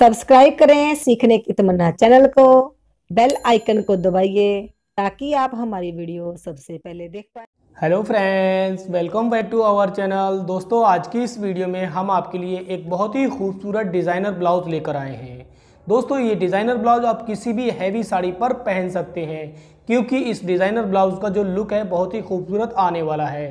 subscribe करें सीखने की तमन्ना चैनल को बेल आइकन को दबाइए ताकि आप हमारी वीडियो सबसे पहले देख पाए hello friends welcome back to our channel दोस्तों आज की इस वीडियो में हम आपके लिए एक बहुत ही खूबसूरत डिज़ाइनर ब्लाउज लेकर आए हैं दोस्तों ये डिज़ाइनर ब्लाउज आप किसी भी हैवी साड़ी पर पहन सकते हैं क्योंकि इस डिज़ाइनर ब्लाउज का जो लुक है बहुत ही खूबसूरत आने वाला है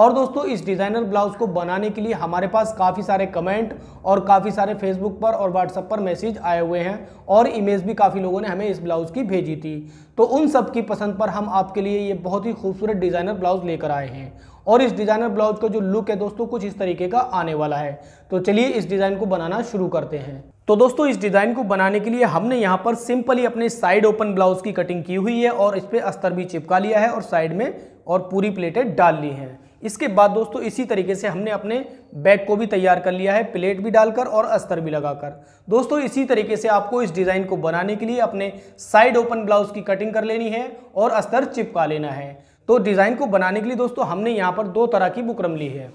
और दोस्तों इस डिज़ाइनर ब्लाउज को बनाने के लिए हमारे पास काफ़ी सारे कमेंट और काफ़ी सारे फेसबुक पर और व्हाट्सअप पर मैसेज आए हुए हैं और इमेज भी काफ़ी लोगों ने हमें इस ब्लाउज़ की भेजी थी तो उन सब की पसंद पर हम आपके लिए ये बहुत ही खूबसूरत डिज़ाइनर ब्लाउज़ लेकर आए हैं और इस डिज़ाइनर ब्लाउज का जो लुक है दोस्तों कुछ इस तरीके का आने वाला है तो चलिए इस डिज़ाइन को बनाना शुरू करते हैं तो दोस्तों इस डिज़ाइन को बनाने के लिए हमने यहाँ पर सिंपली अपने साइड ओपन ब्लाउज की कटिंग की हुई है और इस पर अस्तर भी चिपका लिया है और साइड में और पूरी प्लेटें डाल ली हैं इसके बाद दोस्तों इसी तरीके से हमने अपने बैग को भी तैयार कर लिया है प्लेट भी डालकर और अस्तर भी लगाकर दोस्तों इसी तरीके से आपको इस डिज़ाइन को बनाने के लिए अपने साइड ओपन ब्लाउज की कटिंग कर लेनी है और अस्तर चिपका लेना है तो डिज़ाइन को बनाने के लिए दोस्तों हमने यहाँ पर दो तरह की बुकरम ली है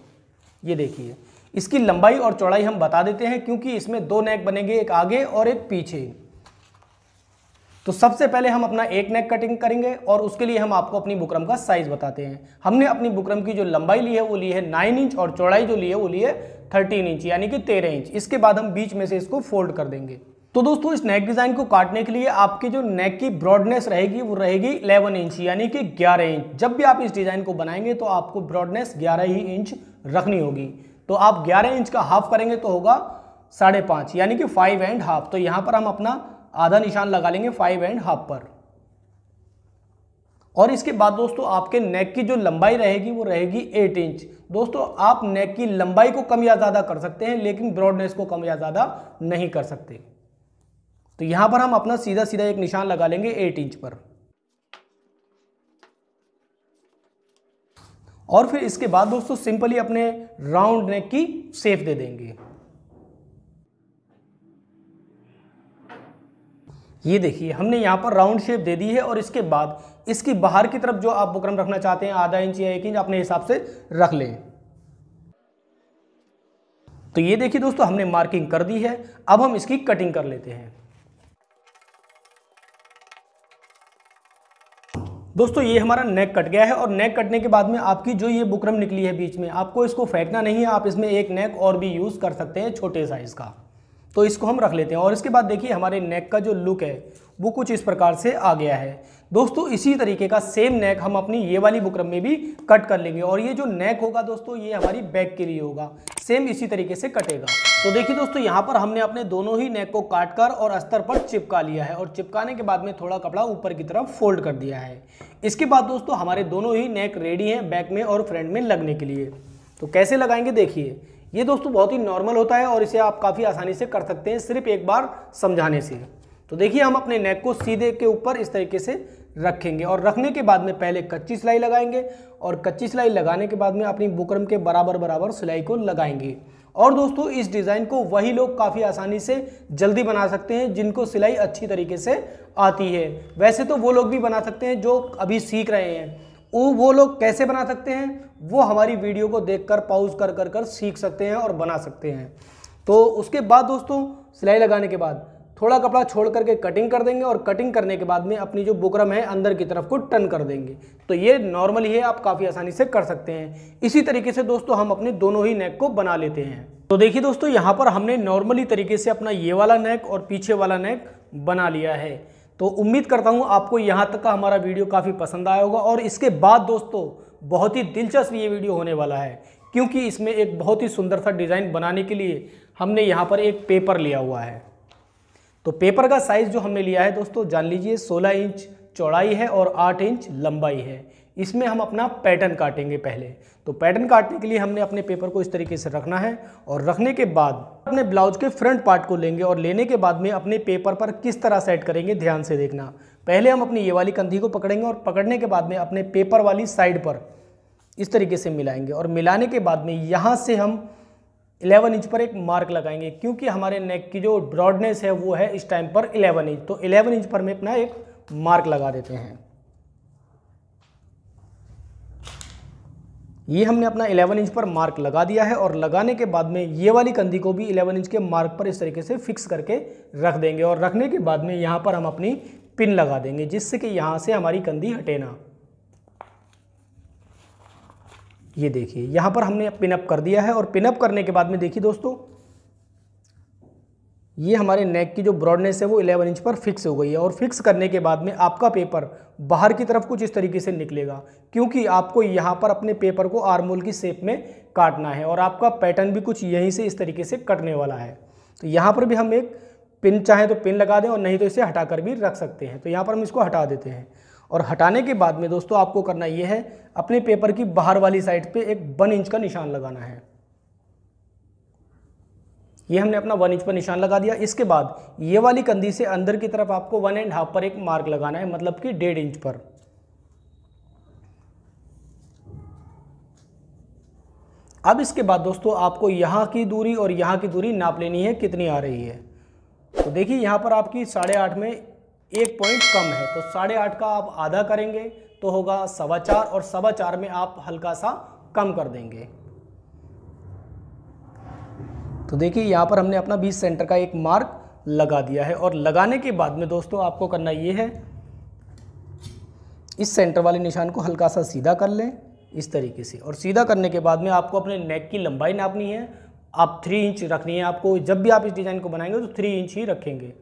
ये देखिए इसकी लंबाई और चौड़ाई हम बता देते हैं क्योंकि इसमें दो नेक बनेंगे एक आगे और एक पीछे तो सबसे पहले हम अपना एक नेक कटिंग करेंगे और उसके लिए हम आपको अपनी बुकरम का साइज बताते हैं हमने अपनी बुकरम की जो लंबाई ली है वो ली है नाइन इंच और चौड़ाई जो ली है वो ली है थर्टीन इंच यानी कि तेरह इंच इसके बाद हम बीच में से इसको फोल्ड कर देंगे तो दोस्तों इस नेक डिज़ाइन को काटने के लिए आपकी जो नेक की ब्रॉडनेस रहेगी वो रहेगी 11 इंच यानी कि 11 इंच जब भी आप इस डिज़ाइन को बनाएंगे तो आपको ब्रॉडनेस 11 ही इंच रखनी होगी तो आप 11 इंच का हाफ करेंगे तो होगा साढ़े पाँच यानी कि फाइव एंड हाफ तो यहाँ पर हम अपना आधा निशान लगा लेंगे फाइव एंड हाफ पर और इसके बाद दोस्तों आपके नेक की जो लंबाई रहेगी वो रहेगी एट इंच दोस्तों आप नेक की लंबाई को कम या ज़्यादा कर सकते हैं लेकिन ब्रॉडनेस को कम या ज़्यादा नहीं कर सकते तो यहां पर हम अपना सीधा सीधा एक निशान लगा लेंगे एट इंच पर और फिर इसके बाद दोस्तों सिंपली अपने राउंड नेक की सेफ दे देंगे ये देखिए हमने यहाँ पर राउंड शेप दे दी है और इसके बाद इसकी बाहर की तरफ जो आप बुकरम रखना चाहते हैं आधा इंच या एक इंच अपने हिसाब से रख लें तो ये देखिए दोस्तों हमने मार्किंग कर दी है अब हम इसकी कटिंग कर लेते हैं दोस्तों ये हमारा नेक कट गया है और नेक कटने के बाद में आपकी जो ये बुकरम निकली है बीच में आपको इसको फेंकना नहीं है आप इसमें एक नेक और भी यूज़ कर सकते हैं छोटे साइज़ का तो इसको हम रख लेते हैं और इसके बाद देखिए हमारे नेक का जो लुक है वो कुछ इस प्रकार से आ गया है दोस्तों इसी तरीके का सेम नेक हम अपनी ये वाली बुकरम में भी कट कर लेंगे और ये जो नेक होगा दोस्तों ये हमारी बैक के लिए होगा सेम इसी तरीके से कटेगा तो देखिए दोस्तों यहाँ पर हमने अपने दोनों ही नेक को काट कर और अस्तर पर चिपका लिया है और चिपकाने के बाद में थोड़ा कपड़ा ऊपर की तरफ फोल्ड कर दिया है इसके बाद दोस्तों हमारे दोनों ही नेक रेडी हैं बैक में और फ्रंट में लगने के लिए तो कैसे लगाएंगे देखिए ये दोस्तों तो बहुत ही नॉर्मल होता है और इसे आप काफ़ी आसानी से कर सकते हैं सिर्फ एक बार समझाने से तो देखिए हम अपने नेक को सीधे के ऊपर इस तरीके से रखेंगे और रखने के बाद में पहले कच्ची सिलाई लगाएंगे और कच्ची सिलाई लगाने के बाद में अपनी बुकरम के बराबर बराबर सिलाई को लगाएंगे और दोस्तों इस डिज़ाइन को वही लोग काफ़ी आसानी से जल्दी बना सकते हैं जिनको सिलाई अच्छी तरीके से आती है वैसे तो वो लोग भी बना सकते हैं जो अभी सीख रहे हैं वो वो लोग कैसे बना सकते हैं वो हमारी वीडियो को देखकर पाउज कर कर कर सीख सकते हैं और बना सकते हैं तो उसके बाद दोस्तों सिलाई लगाने के बाद थोड़ा कपड़ा छोड़ करके कटिंग कर देंगे और कटिंग करने के बाद में अपनी जो बुकरम है अंदर की तरफ को टर्न कर देंगे तो ये नॉर्मली है आप काफ़ी आसानी से कर सकते हैं इसी तरीके से दोस्तों हम अपने दोनों ही नेक को बना लेते हैं तो देखिए दोस्तों यहाँ पर हमने नॉर्मली तरीके से अपना ये वाला नेक और पीछे वाला नेक बना लिया है तो उम्मीद करता हूँ आपको यहाँ तक का हमारा वीडियो काफ़ी पसंद आया होगा और इसके बाद दोस्तों बहुत ही दिलचस्प ये वीडियो होने वाला है क्योंकि इसमें एक बहुत ही सुंदर सा डिज़ाइन बनाने के लिए हमने यहाँ पर एक पेपर लिया हुआ है तो पेपर का साइज़ जो हमने लिया है दोस्तों जान लीजिए 16 इंच चौड़ाई है और 8 इंच लंबाई है इसमें हम अपना पैटर्न काटेंगे पहले तो पैटर्न काटने के लिए हमने अपने पेपर को इस तरीके से रखना है और रखने के बाद अपने ब्लाउज के फ्रंट पार्ट को लेंगे और लेने के बाद में अपने पेपर पर किस तरह सेट करेंगे ध्यान से देखना पहले हम अपनी ये वाली कंधी को पकड़ेंगे और पकड़ने के बाद में अपने पेपर वाली साइड पर इस तरीके से मिलाएंगे और मिलाने के बाद में यहाँ से हम 11 इंच पर एक मार्क लगाएंगे क्योंकि हमारे नेक की जो ब्रॉडनेस है वो है इस टाइम पर 11 इंच तो 11 इंच पर मैं अपना एक मार्क लगा देते हैं ये हमने अपना 11 इंच पर मार्क लगा दिया है और लगाने के बाद में ये वाली कंधी को भी 11 इंच के मार्क पर इस तरीके से फिक्स करके रख देंगे और रखने के बाद में यहाँ पर हम अपनी पिन लगा देंगे जिससे कि यहाँ से हमारी कंधी हटे ना ये देखिए यहाँ पर हमने पिनअप कर दिया है और पिनअप करने के बाद में देखिए दोस्तों ये हमारे नेक की जो ब्रॉडनेस है वो 11 इंच पर फिक्स हो गई है और फिक्स करने के बाद में आपका पेपर बाहर की तरफ कुछ इस तरीके से निकलेगा क्योंकि आपको यहाँ पर अपने पेपर को आर्मोल की शेप में काटना है और आपका पैटर्न भी कुछ यहीं से इस तरीके से कटने वाला है तो यहाँ पर भी हम एक पिन चाहें तो पिन लगा दें और नहीं तो इसे हटा कर भी रख सकते हैं तो यहाँ पर हम इसको हटा देते हैं और हटाने के बाद में दोस्तों आपको करना ये है अपने पेपर की बाहर वाली साइड पर एक वन इंच का निशान लगाना है ये हमने अपना वन इंच पर निशान लगा दिया इसके बाद ये वाली कंधी से अंदर की तरफ आपको वन एंड हाफ पर एक मार्क लगाना है मतलब कि डेढ़ इंच पर अब इसके बाद दोस्तों आपको यहाँ की दूरी और यहाँ की दूरी नाप लेनी है कितनी आ रही है तो देखिए यहाँ पर आपकी साढ़े आठ में एक पॉइंट कम है तो साढ़े आठ का आप आधा करेंगे तो होगा सवा चार और सवा चार में आप हल्का सा कम कर देंगे तो देखिए यहाँ पर हमने अपना बीस सेंटर का एक मार्क लगा दिया है और लगाने के बाद में दोस्तों आपको करना ये है इस सेंटर वाले निशान को हल्का सा सीधा कर लें इस तरीके से और सीधा करने के बाद में आपको अपने नेक की लंबाई नापनी है आप थ्री इंच रखनी है आपको जब भी आप इस डिज़ाइन को बनाएंगे तो थ्री इंच ही रखेंगे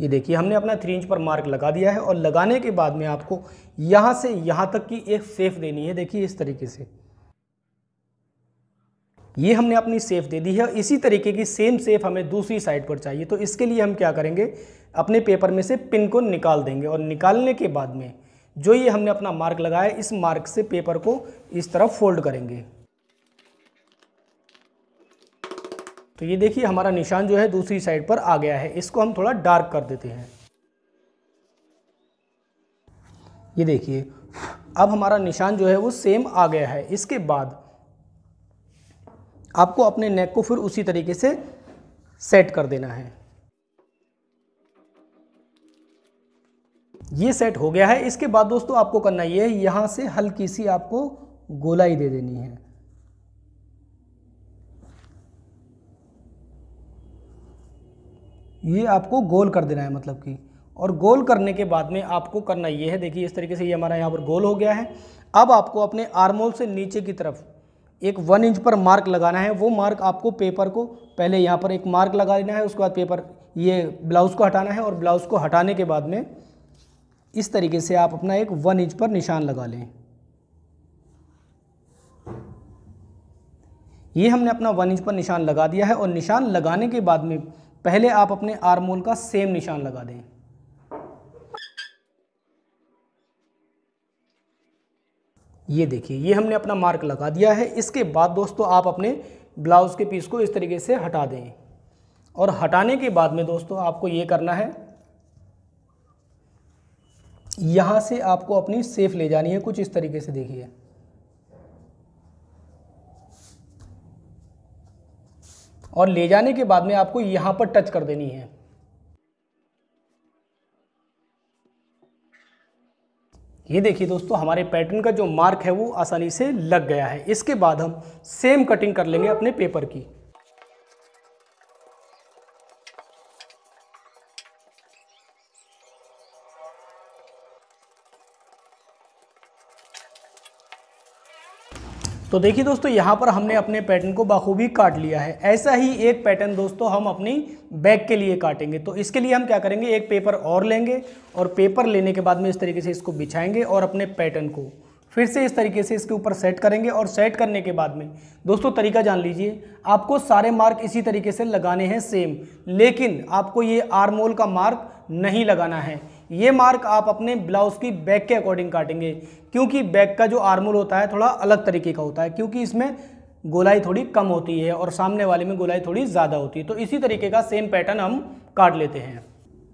ये देखिए हमने अपना थ्री इंच पर मार्क लगा दिया है और लगाने के बाद में आपको यहाँ से यहाँ तक की एक सेफ देनी है देखिए इस तरीके से ये हमने अपनी सेफ दे दी है इसी तरीके की सेम सेफ हमें दूसरी साइड पर चाहिए तो इसके लिए हम क्या करेंगे अपने पेपर में से पिन को निकाल देंगे और निकालने के बाद में जो ये हमने अपना मार्क लगाया इस मार्क से पेपर को इस तरफ फोल्ड करेंगे तो ये देखिए हमारा निशान जो है दूसरी साइड पर आ गया है इसको हम थोड़ा डार्क कर देते हैं ये देखिए अब हमारा निशान जो है वो सेम आ गया है इसके बाद आपको अपने नेक को फिर उसी तरीके से सेट कर देना है ये सेट हो गया है इसके बाद दोस्तों आपको करना ये है यहां से हल्की सी आपको गोलाई दे देनी है ये आपको गोल कर देना है मतलब कि और गोल करने के बाद में आपको करना ये है देखिए इस तरीके से ये हमारा यहाँ पर गोल हो गया है अब आपको अपने आर्मोल से नीचे की तरफ एक वन इंच पर मार्क लगाना है वो मार्क आपको पेपर को पहले यहाँ पर एक मार्क लगा लेना है उसके बाद पेपर ये ब्लाउज़ को हटाना है और ब्लाउज़ को हटाने के बाद में इस तरीके से आप अपना एक वन इंच पर निशान लगा लें ये हमने अपना वन इंच पर निशान लगा दिया है और निशान लगाने के बाद में पहले आप अपने आर्मोल का सेम निशान लगा दें ये देखिए ये हमने अपना मार्क लगा दिया है इसके बाद दोस्तों आप अपने ब्लाउज़ के पीस को इस तरीके से हटा दें और हटाने के बाद में दोस्तों आपको ये करना है यहाँ से आपको अपनी सेफ ले जानी है कुछ इस तरीके से देखिए और ले जाने के बाद में आपको यहाँ पर टच कर देनी है ये देखिए दोस्तों हमारे पैटर्न का जो मार्क है वो आसानी से लग गया है इसके बाद हम सेम कटिंग कर लेंगे अपने पेपर की तो देखिए दोस्तों यहाँ पर हमने अपने पैटर्न को बाखूबी काट लिया है ऐसा ही एक पैटर्न दोस्तों हम अपनी बैग के लिए काटेंगे तो इसके लिए हम क्या करेंगे एक पेपर और लेंगे और पेपर लेने के बाद में इस तरीके से इसको बिछाएंगे और अपने पैटर्न को फिर से इस तरीके से इसके ऊपर सेट करेंगे और सेट करने के बाद में दोस्तों तरीका जान लीजिए आपको सारे मार्क इसी तरीके से लगाने हैं सेम लेकिन आपको ये आरमोल का मार्क नहीं लगाना है ये मार्क आप अपने ब्लाउज की बैक के अकॉर्डिंग काटेंगे क्योंकि बैक का जो आर्मोल होता है थोड़ा अलग तरीके का होता है क्योंकि इसमें गोलाई थोड़ी कम होती है और सामने वाले में गोलाई थोड़ी ज़्यादा होती है तो इसी तरीके का सेम पैटर्न हम काट लेते हैं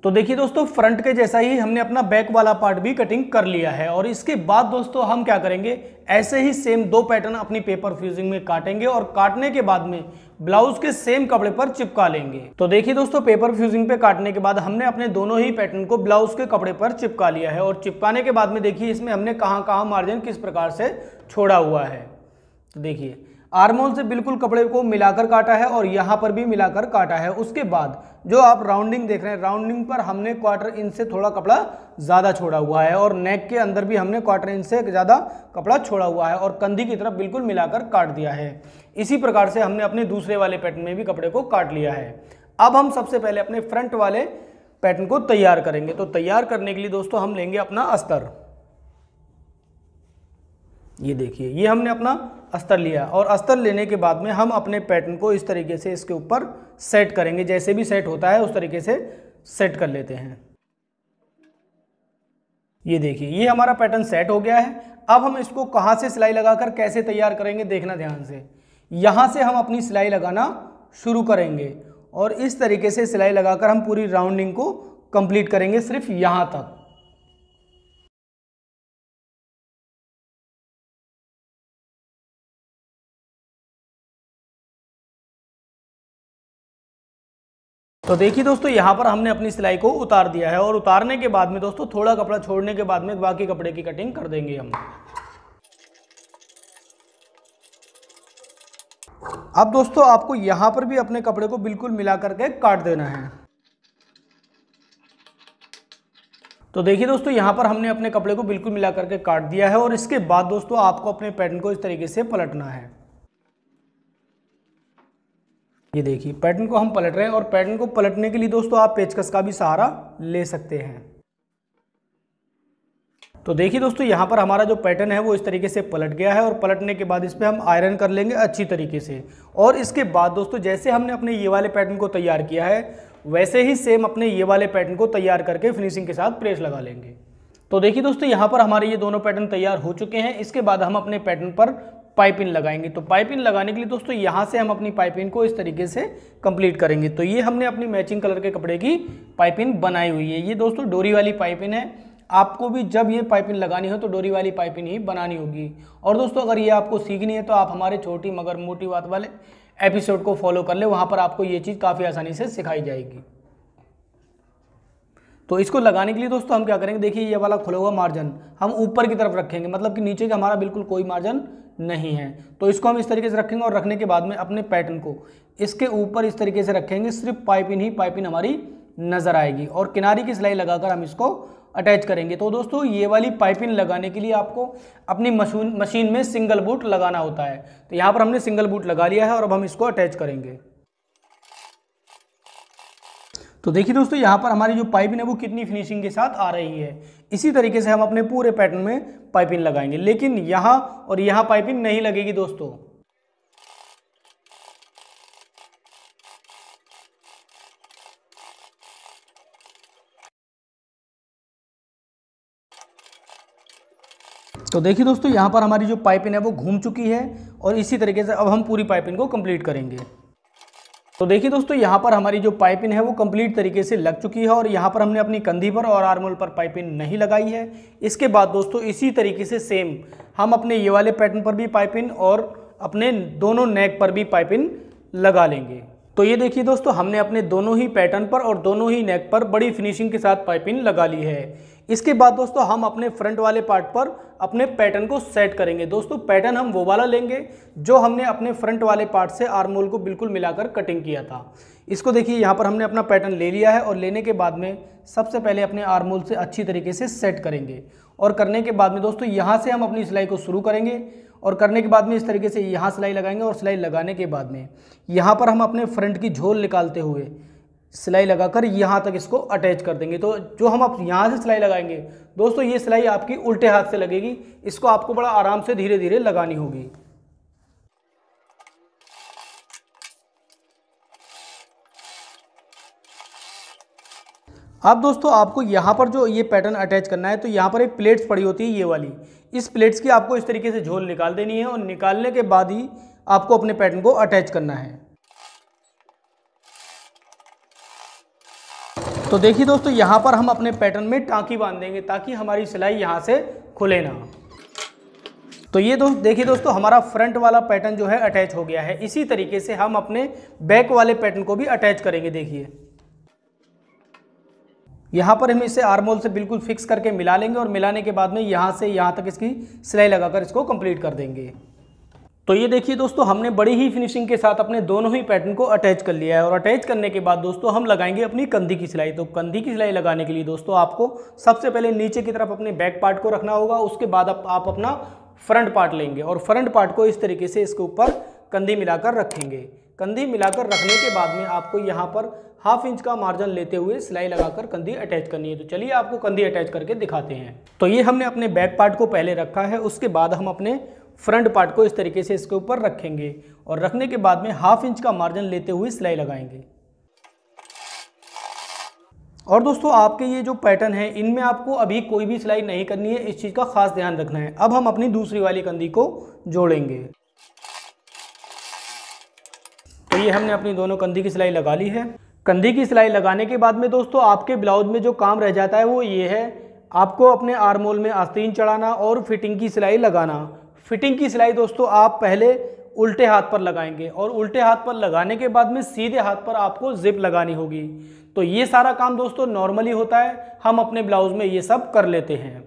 तो देखिए दोस्तों फ्रंट के जैसा ही हमने अपना बैक वाला पार्ट भी कटिंग कर लिया है और इसके बाद दोस्तों हम क्या करेंगे ऐसे ही सेम दो पैटर्न अपनी पेपर फ्यूजिंग में काटेंगे और काटने के बाद में ब्लाउज के सेम कपड़े पर चिपका लेंगे तो देखिए दोस्तों पेपर फ्यूजिंग पे काटने के बाद हमने अपने दोनों ही पैटर्न को ब्लाउज के कपड़े पर चिपका लिया है और चिपकाने के बाद में देखिए इसमें हमने कहाँ कहाँ मार्जिन किस प्रकार से छोड़ा हुआ है तो देखिए आर्मोल से बिल्कुल कपड़े को मिलाकर काटा है और यहाँ पर भी मिलाकर काटा है उसके बाद जो आप राउंडिंग देख रहे हैं राउंडिंग पर हमने क्वार्टर इंच से थोड़ा कपड़ा ज़्यादा छोड़ा हुआ है और नेक के अंदर भी हमने क्वार्टर इंच से ज़्यादा कपड़ा छोड़ा हुआ है और कंधी की तरफ बिल्कुल मिलाकर काट दिया है इसी प्रकार से हमने अपने दूसरे वाले पैटर्न में भी कपड़े को काट लिया है अब हम सबसे पहले अपने फ्रंट वाले पैटर्न को तैयार करेंगे तो तैयार करने के लिए दोस्तों हम लेंगे अपना अस्तर ये देखिए ये हमने अपना अस्तर लिया और अस्तर लेने के बाद में हम अपने पैटर्न को इस तरीके से इसके ऊपर सेट करेंगे जैसे भी सेट होता है उस तरीके से सेट कर लेते हैं ये देखिए ये हमारा पैटर्न सेट हो गया है अब हम इसको कहाँ से सिलाई लगाकर कैसे तैयार करेंगे देखना ध्यान से यहाँ से हम अपनी सिलाई लगाना शुरू करेंगे और इस तरीके से सिलाई लगाकर हम पूरी राउंडिंग को कंप्लीट करेंगे सिर्फ यहाँ तक तो देखिए दोस्तों यहाँ पर हमने अपनी सिलाई को उतार दिया है और उतारने के बाद में दोस्तों थोड़ा कपड़ा छोड़ने के बाद में बाकी कपड़े की कटिंग कर देंगे हम अब दोस्तों आपको यहाँ पर भी अपने कपड़े को बिल्कुल मिला करके काट देना है तो देखिए दोस्तों यहाँ पर हमने अपने कपड़े को बिल्कुल मिला करके काट दिया है और इसके बाद दोस्तों आपको अपने पैटर्न को इस तरीके से पलटना है ये देखिए पैटर्न को हम पलट रहे हैं और पैटर्न को पलटने के लिए दोस्तों आप पेचकस का भी सहारा ले सकते हैं तो देखिए दोस्तों यहाँ पर हमारा जो पैटर्न है वो इस तरीके से पलट गया है और पलटने के बाद इस पर हम आयरन कर लेंगे अच्छी तरीके से और इसके बाद दोस्तों जैसे हमने अपने ये वाले पैटर्न को तैयार किया है वैसे ही सेम अपने ये वाले पैटर्न को तैयार करके फिनिशिंग के साथ प्रेस लगा लेंगे तो देखिए दोस्तों यहाँ पर हमारे ये दोनों पैटर्न तैयार हो चुके हैं इसके बाद हम अपने पैटर्न पर पाइपिंग लगाएंगे तो पाइपिंग लगाने के लिए दोस्तों यहाँ से हम अपनी पाइपिंग को इस तरीके से कंप्लीट करेंगे तो ये हमने अपनी मैचिंग कलर के कपड़े की पाइपिंग बनाई हुई है ये दोस्तों डोरी वाली पाइपिंग है आपको भी जब ये पाइपिंग लगानी हो तो डोरी वाली पाइपिंग ही बनानी होगी और दोस्तों अगर ये आपको सीखनी है तो आप हमारे छोटी मगर मोटी बात वाले एपिसोड को फॉलो कर ले वहाँ पर आपको ये चीज़ काफ़ी आसानी से सिखाई जाएगी तो इसको लगाने के लिए दोस्तों हम क्या करेंगे देखिए ये वाला खुला हुआ मार्जिन हम ऊपर की तरफ रखेंगे मतलब कि नीचे का हमारा बिल्कुल कोई मार्जिन नहीं है तो इसको हम इस तरीके से रखेंगे और रखने के बाद में अपने पैटर्न को इसके ऊपर इस तरीके से रखेंगे सिर्फ पाइपिन ही पाइपिंग हमारी नज़र आएगी और किनारे की सिलाई लगाकर हम इसको अटैच करेंगे तो दोस्तों ये वाली पाइपिंग लगाने के लिए आपको अपनी मशीन मशीन में सिंगल बूट लगाना होता है तो यहाँ पर हमने सिंगल बूट लगा लिया है और अब हम इसको अटैच करेंगे तो देखिए दोस्तों यहाँ पर हमारी जो पाइपिंग है वो कितनी फिनिशिंग के साथ आ रही है इसी तरीके से हम अपने पूरे पैटर्न में पाइपिंग लगाएंगे लेकिन यहाँ और यहाँ पाइपिंग नहीं लगेगी दोस्तों तो देखिए दोस्तों यहाँ पर हमारी जो पाइपिंग है वो घूम चुकी है और इसी तरीके से अब हम पूरी पाइपिंग को कंप्लीट करेंगे तो देखिए दोस्तों यहाँ पर हमारी जो पाइपिंग है वो कंप्लीट तरीके से लग चुकी है और यहाँ पर हमने अपनी कंधी पर और आर्मोल पर पाइपिंग नहीं लगाई है इसके बाद दोस्तों इसी तरीके से सेम हम अपने ये वाले पैटर्न पर भी पाइपिंग और अपने दोनों नेक पर भी पाइपिंग लगा लेंगे तो ये देखिए दोस्तों हमने अपने दोनों ही पैटर्न पर और दोनों ही नेक पर बड़ी फिनिशिंग के साथ पाइपिंग लगा ली है इसके बाद दोस्तों हम अपने फ्रंट वाले पार्ट पर अपने पैटर्न को सेट करेंगे दोस्तों पैटर्न हम वो वाला लेंगे जो हमने अपने फ्रंट वाले पार्ट से आर्मोल को बिल्कुल मिलाकर कटिंग किया था इसको देखिए यहाँ पर हमने अपना पैटर्न ले लिया है और लेने के बाद में सबसे पहले अपने आर्मोल से अच्छी तरीके से सेट करेंगे और करने के बाद में दोस्तों यहाँ से हम अपनी सिलाई को शुरू करेंगे और करने के बाद में इस तरीके से यहाँ सिलाई लगाएंगे और सिलाई लगाने के बाद में यहाँ पर हम अपने फ्रंट की झोल निकालते हुए सिलाई लगाकर यहाँ तक इसको अटैच कर देंगे तो जो हम आप यहाँ से सिलाई लगाएंगे दोस्तों ये सिलाई आपकी उल्टे हाथ से लगेगी इसको आपको बड़ा आराम से धीरे धीरे लगानी होगी अब दोस्तों आपको यहाँ पर जो ये पैटर्न अटैच करना है तो यहाँ पर एक प्लेट्स पड़ी होती है ये वाली इस प्लेट्स की आपको इस तरीके से झोल निकाल देनी है और निकालने के बाद ही आपको अपने पैटर्न को अटैच करना है तो देखिए दोस्तों यहाँ पर हम अपने पैटर्न में टाँकी बांध देंगे ताकि हमारी सिलाई यहाँ से खुले ना तो ये दोस्त देखिए दोस्तों हमारा फ्रंट वाला पैटर्न जो है अटैच हो गया है इसी तरीके से हम अपने बैक वाले पैटर्न को भी अटैच करेंगे देखिए यहाँ पर हम इसे आर्मोल से बिल्कुल फिक्स करके मिला लेंगे और मिलाने के बाद में यहाँ से यहाँ तक इसकी सिलाई लगाकर इसको कंप्लीट कर देंगे तो ये देखिए दोस्तों हमने बड़ी ही फिनिशिंग के साथ अपने दोनों ही पैटर्न को अटैच कर लिया है और अटैच करने के बाद दोस्तों हम लगाएंगे अपनी कंधी की सिलाई तो कंधी की सिलाई लगाने के लिए दोस्तों आपको सबसे पहले नीचे की तरफ अपने बैक पार्ट को रखना होगा उसके बाद आप, आप अपना फ्रंट पार्ट लेंगे और फ्रंट पार्ट को इस तरीके से इसके ऊपर कंधी मिलाकर रखेंगे कंधी मिलाकर रखने के बाद में आपको यहाँ पर हाफ इंच का मार्जिन लेते हुए सिलाई लगाकर कंधी अटैच करनी है तो चलिए आपको कंधी अटैच करके दिखाते हैं तो ये हमने अपने बैक पार्ट को पहले रखा है उसके बाद हम अपने फ्रंट पार्ट को इस तरीके से इसके ऊपर रखेंगे और रखने के बाद में हाफ इंच का मार्जिन लेते हुए सिलाई लगाएंगे और दोस्तों आपके ये जो पैटर्न है इनमें आपको अभी कोई भी सिलाई नहीं करनी है इस चीज़ का खास ध्यान रखना है अब हम अपनी दूसरी वाली कंधी को जोड़ेंगे तो ये हमने अपनी दोनों कंधी की सिलाई लगा ली है कंधी की सिलाई लगाने के बाद में दोस्तों आपके ब्लाउज में जो काम रह जाता है वो ये है आपको अपने आर्मोल में आस्तीन चढ़ाना और फिटिंग की सिलाई लगाना फिटिंग की सिलाई दोस्तों आप पहले उल्टे हाथ पर लगाएंगे और उल्टे हाथ पर लगाने के बाद में सीधे हाथ पर आपको जिप लगानी होगी तो ये सारा काम दोस्तों नॉर्मली होता है हम अपने ब्लाउज में ये सब कर लेते हैं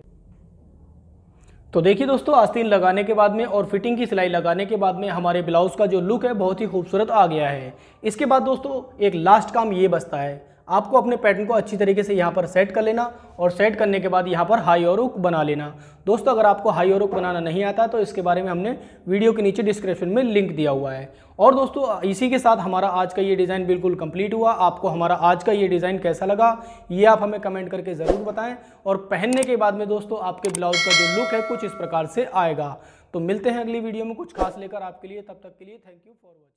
तो देखिए दोस्तों आस्तीन लगाने के बाद में और फिटिंग की सिलाई लगाने के बाद में हमारे ब्लाउज का जो लुक है बहुत ही खूबसूरत आ गया है इसके बाद दोस्तों एक लास्ट काम ये बचता है आपको अपने पैटर्न को अच्छी तरीके से यहाँ पर सेट कर लेना और सेट करने के बाद यहाँ पर हाई और रुक बना लेना दोस्तों अगर आपको हाई और रुक बनाना नहीं आता तो इसके बारे में हमने वीडियो के नीचे डिस्क्रिप्शन में लिंक दिया हुआ है और दोस्तों इसी के साथ हमारा आज का ये डिज़ाइन बिल्कुल कंप्लीट हुआ आपको हमारा आज का ये डिज़ाइन कैसा लगा ये आप हमें कमेंट करके ज़रूर बताएँ और पहनने के बाद में दोस्तों आपके ब्लाउज का जो लुक है कुछ इस प्रकार से आएगा तो मिलते हैं अगली वीडियो में कुछ खास लेकर आपके लिए तब तक के लिए थैंक यू फॉर वॉचिंग